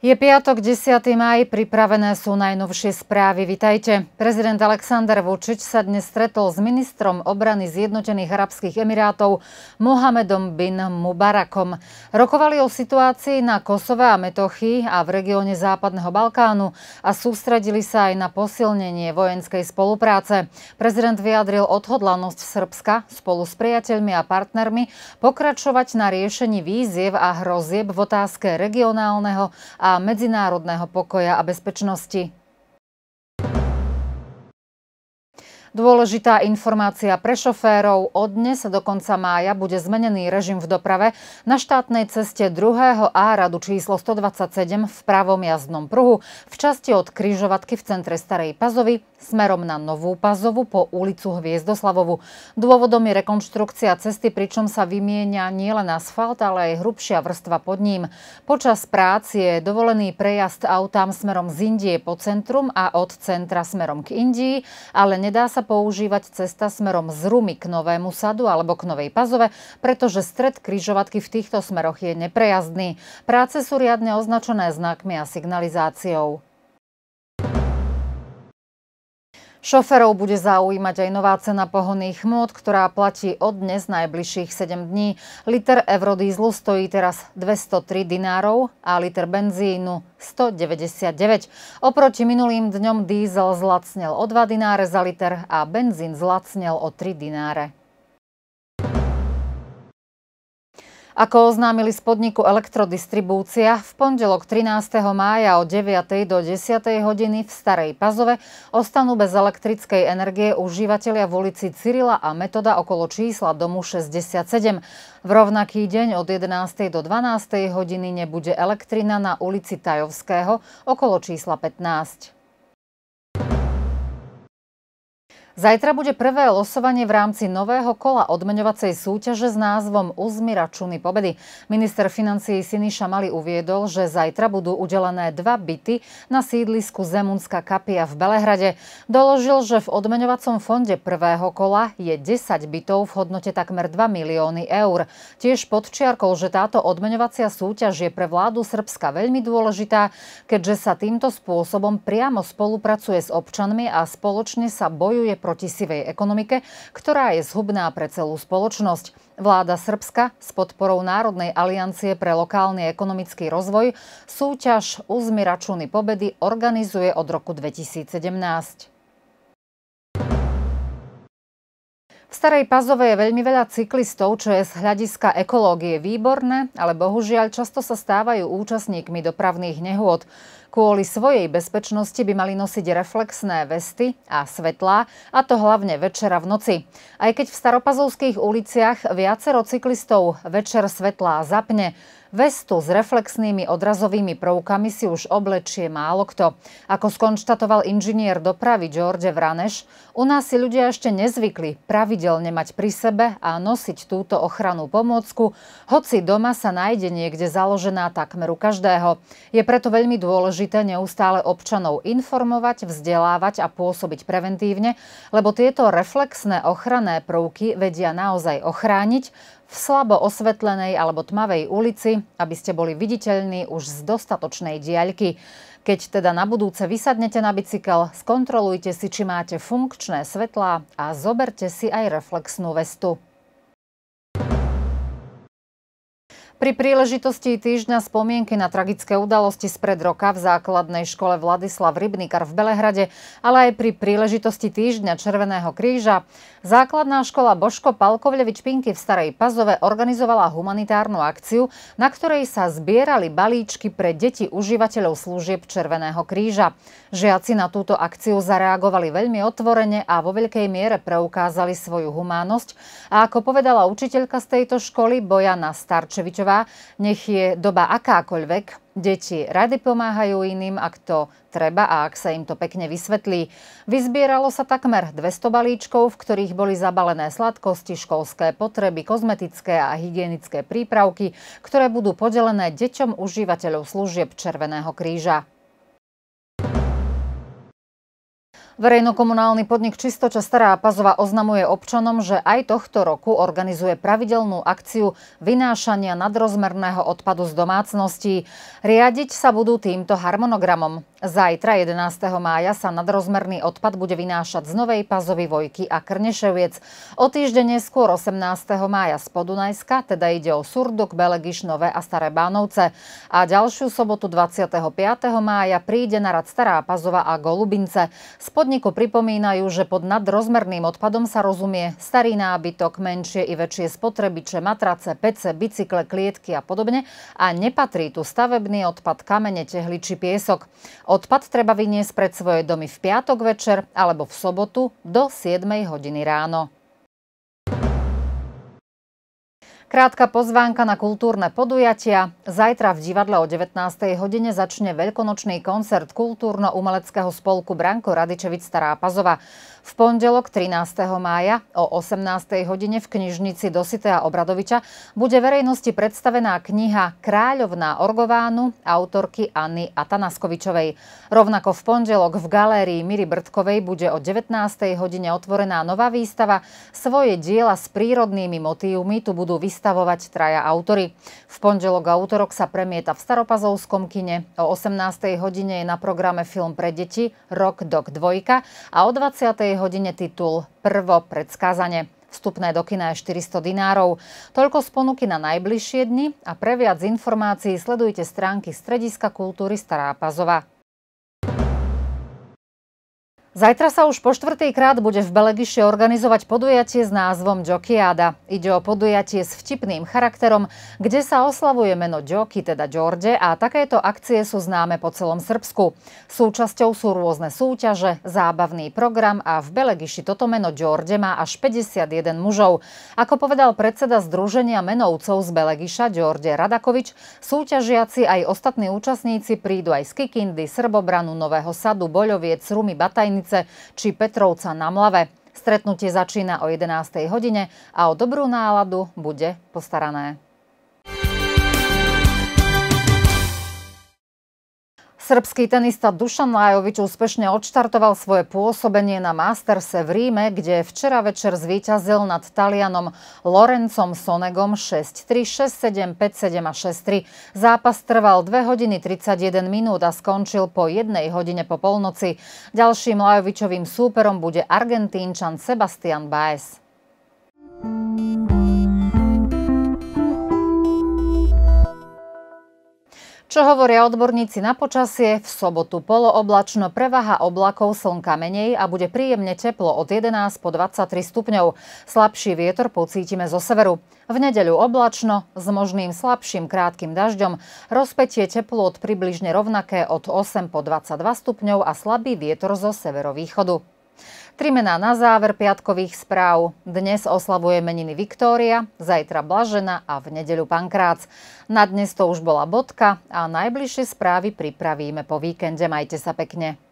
Je piatok 10. maj, pripravené sú najnovšie správy. Vitajte. Prezident Aleksandr Vučič sa dnes stretol s ministrom obrany Zjednotených Arabských Emirátov Mohamedom bin Mubarakom. Rokovali o situácii na Kosove a Metochy a v regióne Západného Balkánu a sústredili sa aj na posilnenie vojenskej spolupráce. Prezident vyjadril odhodlanosť Srbska spolu s priateľmi a partnermi pokračovať na riešení výziev a hrozieb v otázke regionálneho a a medzinárodného pokoja a bezpečnosti. Dôležitá informácia pre šoférov. Od dnes do konca mája bude zmenený režim v doprave na štátnej ceste 2. A radu číslo 127 v pravom jazdnom pruhu v časti od križovatky v centre Starej Pazovy smerom na Novú Pazovu po ulicu Hviezdoslavovu. Dôvodom je rekonštrukcia cesty, pričom sa vymienia nielen asfalt, ale aj hrubšia vrstva pod ním. Počas prác je dovolený prejazd autám smerom z Indie po centrum a od centra smerom k Indii, ale nedá sa sa používať cesta smerom z Rumy k Novému sadu alebo k Novej Pazove, pretože stred križovatky v týchto smeroch je neprejazdný. Práce sú riadne označené znakmi a signalizáciou. Šoferov bude zaujímať aj nová cena pohonných hmôt, ktorá platí od dnes najbližších 7 dní. Liter eurodízlu stojí teraz 203 dinárov a liter benzínu 199. Oproti minulým dňom dízel zlacnel o 2 dináre za liter a benzín zlacnel o 3 dináre. Ako oznámili z podniku Elektrodistribúcia, v pondelok 13. mája o 9. do 10. hodiny v Starej Pazove ostanú bez elektrickej energie užívateľia v ulici Cyrila a Metoda okolo čísla domu 67. V rovnaký deň od 11. do 12. hodiny nebude elektrina na ulici Tajovského okolo čísla 15. Zajtra bude prvé losovanie v rámci nového kola odmeňovacej súťaže s názvom Uzmira Čuny pobedy. Minister financií Siniša Mali uviedol, že zajtra budú udelené dva byty na sídlisku Zemunská kapia v Belehrade. Doložil, že v odmeňovacom fonde prvého kola je 10 bytov v hodnote takmer 2 milióny eur. Tiež podčiarkol, že táto odmeňovacia súťaž je pre vládu Srbska veľmi dôležitá, keďže sa týmto spôsobom priamo spolupracuje s občanmi a spoločne sa bojuje proti proti sivej ekonomike, ktorá je zhubná pre celú spoločnosť. Vláda Srbska s podporou Národnej aliancie pre lokálny ekonomický rozvoj súťaž Uzmi račúny pobedy organizuje od roku 2017. Starej Pazove je veľmi veľa cyklistov, čo je z hľadiska ekológie výborné, ale bohužiaľ často sa stávajú účastníkmi dopravných nehôd. Kvôli svojej bezpečnosti by mali nosiť reflexné vesty a svetlá, a to hlavne večera v noci. Aj keď v staropazovských uliciach viacero cyklistov večer svetlá zapne, Vestu s reflexnými odrazovými prvkami si už oblečie málo kto. Ako skonštatoval inžinier dopravy George Vraneš, u nás si ľudia ešte nezvykli pravidelne mať pri sebe a nosiť túto ochranu pomôcku, hoci doma sa nájde niekde založená takmer u každého. Je preto veľmi dôležité neustále občanov informovať, vzdelávať a pôsobiť preventívne, lebo tieto reflexné ochranné prvky vedia naozaj ochrániť, v slabo osvetlenej alebo tmavej ulici, aby ste boli viditeľní už z dostatočnej diaľky. Keď teda na budúce vysadnete na bicykel, skontrolujte si, či máte funkčné svetlá a zoberte si aj reflexnú vestu. Pri príležitosti týždňa spomienky na tragické udalosti spred roka v základnej škole Vladislav Rybnikar v Belehrade, ale aj pri príležitosti týždňa Červeného kríža, základná škola Božko Palkovlevič Pinky v Starej Pazove organizovala humanitárnu akciu, na ktorej sa zbierali balíčky pre deti užívateľov služieb Červeného kríža. Žiaci na túto akciu zareagovali veľmi otvorene a vo veľkej miere preukázali svoju humánnosť a ako povedala učiteľka z tejto školy Bojana Starčevičová, práva, nech je doba akákoľvek. Deti rady pomáhajú iným, ak to treba a ak sa im to pekne vysvetlí. Vyzbieralo sa takmer 200 balíčkov, v ktorých boli zabalené sladkosti, školské potreby, kozmetické a hygienické prípravky, ktoré budú podelené deťom užívateľov služieb Červeného kríža. Verejnokomunálny podnik Čistoča Stará Pazova oznamuje občanom, že aj tohto roku organizuje pravidelnú akciu vynášania nadrozmerného odpadu z domácností. Riadiť sa budú týmto harmonogramom. Zajtra 11. mája sa nadrozmerný odpad bude vynášať z Novej Pazovy Vojky a Krneševiec. O týždeň neskôr 18. mája z Podunajska, teda ide o Surduk, Belegiš, Nové a Staré Bánovce. A ďalšiu sobotu 25. mája príde na rad Stará Pazova a Golubince. Spod podniku pripomínajú, že pod nadrozmerným odpadom sa rozumie starý nábytok, menšie i väčšie spotrebiče, matrace, pece, bicykle, klietky a podobne a nepatrí tu stavebný odpad, kamene, tehly či piesok. Odpad treba vyniesť pred svoje domy v piatok večer alebo v sobotu do 7 hodiny ráno. Krátka pozvánka na kultúrne podujatia. Zajtra v divadle o 19. hodine začne veľkonočný koncert kultúrno-umeleckého spolku Branko Radičevic Stará Pazova. V pondelok 13. mája o 18. hodine v knižnici Dositea Obradoviča bude verejnosti predstavená kniha Kráľovná Orgovánu autorky Anny Atanaskovičovej. Rovnako v pondelok v galérii Miri Brdkovej bude o 19. hodine otvorená nová výstava Svoje diela s prírodnými motívmi tu budú vystavené predstavovať traja autory. V pondelok a útorok sa premieta v Staropazovskom kine. O 18. hodine je na programe film pre deti Rock Dog 2 a o 20. hodine titul Prvo predskázanie. Vstupné do kina je 400 dinárov. Toľko z ponuky na najbližšie dni a pre viac informácií sledujte stránky Strediska kultúry Stará Pazova. Zajtra sa už po štvrtý krát bude v Belegiši organizovať podujatie s názvom Džokiáda. Ide o podujatie s vtipným charakterom, kde sa oslavuje meno Džoky, teda Džorde, a takéto akcie sú známe po celom Srbsku. Súčasťou sú rôzne súťaže, zábavný program a v Belegiši toto meno Džorde má až 51 mužov. Ako povedal predseda Združenia menovcov z Belegiša Džorde Radakovič, súťažiaci aj ostatní účastníci prídu aj z Kikindy, Srbobranu, Nového sadu, Boľoviec, Rumi, Batajny, Kamenice či Petrovca na Mlave. Stretnutie začína o 11.00 hodine a o dobrú náladu bude postarané. Srbský tenista Dušan Lajovič úspešne odštartoval svoje pôsobenie na Masterse v Ríme, kde včera večer zvíťazil nad Talianom Lorencom Sonegom 6-3, 6-7, 5-7 a 6-3. Zápas trval 2 hodiny 31 minút a skončil po 1 hodine po polnoci. Ďalším Lajovičovým súperom bude Argentínčan Sebastian Baez. Čo hovoria odborníci na počasie, v sobotu polooblačno prevaha oblakov slnka menej a bude príjemne teplo od 11 po 23 stupňov. Slabší vietor pocítime zo severu. V nedeľu oblačno s možným slabším krátkým dažďom, rozpetie teplo od približne rovnaké od 8 po 22 stupňov a slabý vietor zo severovýchodu. Tri mená na záver piatkových správ. Dnes oslavuje meniny Viktória, zajtra Blažena a v nedeľu Pankrác. Na dnes to už bola bodka a najbližšie správy pripravíme po víkende. Majte sa pekne.